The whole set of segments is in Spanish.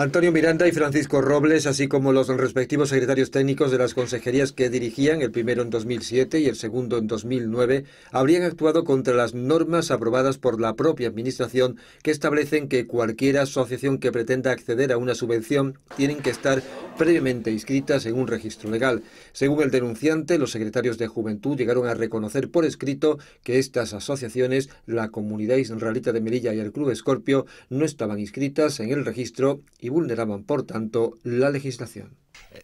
Antonio Miranda y Francisco Robles, así como los respectivos secretarios técnicos de las consejerías que dirigían, el primero en 2007 y el segundo en 2009, habrían actuado contra las normas aprobadas por la propia Administración que establecen que cualquier asociación que pretenda acceder a una subvención tienen que estar previamente inscritas en un registro legal. Según el denunciante, los secretarios de Juventud llegaron a reconocer por escrito que estas asociaciones, la Comunidad Israelita de Melilla y el Club Escorpio, no estaban inscritas en el registro y vulneraban, por tanto, la legislación.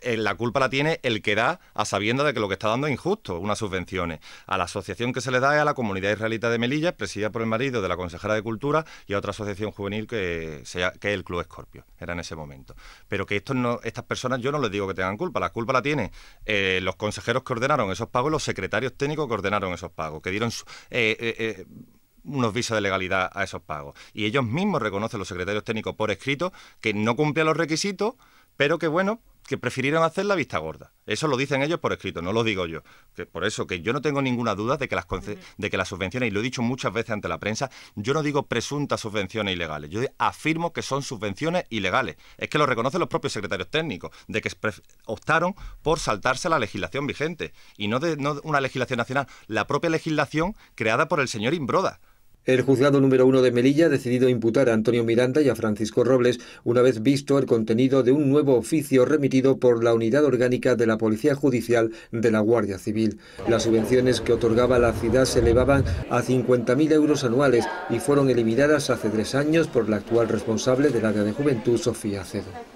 Eh, la culpa la tiene el que da a sabiendo de que lo que está dando es injusto, unas subvenciones. A la asociación que se le da es a la comunidad israelita de Melilla, presidida por el marido de la consejera de Cultura y a otra asociación juvenil que, es el Club Escorpio, era en ese momento. Pero que estas personas yo no les digo que tengan culpa, la culpa la tienen eh, los consejeros que ordenaron esos pagos y los secretarios técnicos que ordenaron esos pagos, que dieron... Eh, unos visos de legalidad a esos pagos. Y ellos mismos reconocen, los secretarios técnicos por escrito, que no cumplían los requisitos pero que bueno, que prefirieron hacer la vista gorda. Eso lo dicen ellos por escrito, no lo digo yo. Que por eso que yo no tengo ninguna duda de que las de que las subvenciones, y lo he dicho muchas veces ante la prensa, yo no digo presuntas subvenciones ilegales, yo afirmo que son subvenciones ilegales. Es que lo reconocen los propios secretarios técnicos, de que optaron por saltarse la legislación vigente y no de no una legislación nacional, la propia legislación creada por el señor Imbroda. El juzgado número uno de Melilla ha decidido imputar a Antonio Miranda y a Francisco Robles una vez visto el contenido de un nuevo oficio remitido por la Unidad Orgánica de la Policía Judicial de la Guardia Civil. Las subvenciones que otorgaba la ciudad se elevaban a 50.000 euros anuales y fueron eliminadas hace tres años por la actual responsable del área de juventud, Sofía Cedo.